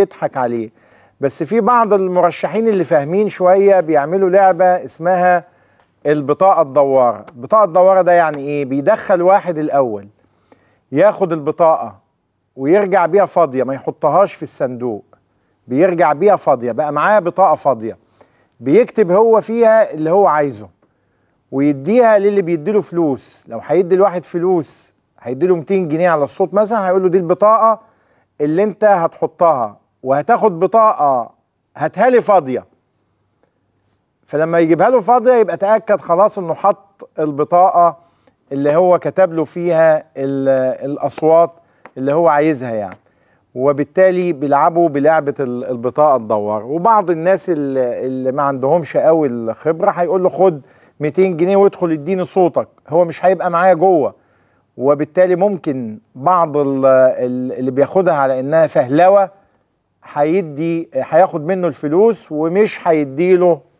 يضحك عليه بس في بعض المرشحين اللي فاهمين شويه بيعملوا لعبه اسمها البطاقه الدواره البطاقه الدواره ده يعني ايه بيدخل واحد الاول ياخد البطاقه ويرجع بيها فاضيه ما يحطهاش في الصندوق بيرجع بيها فاضيه بقى معاه بطاقه فاضيه بيكتب هو فيها اللي هو عايزه ويديها للي بيديله فلوس لو هيدي الواحد فلوس هيديله 200 جنيه على الصوت مثلا هيقول له دي البطاقه اللي انت هتحطها وهتاخد بطاقه هاتها لي فاضيه فلما يجيبها له فاضيه يبقى تاكد خلاص انه حط البطاقه اللي هو كتب له فيها الاصوات اللي هو عايزها يعني وبالتالي بيلعبوا بلعبه البطاقه تدور وبعض الناس اللي, اللي ما عندهمش قوي الخبره هيقول له خد 200 جنيه وادخل اديني صوتك هو مش هيبقى معايا جوه وبالتالي ممكن بعض اللي بياخدها على انها فهلوه هيدي هياخد منه الفلوس ومش هيديله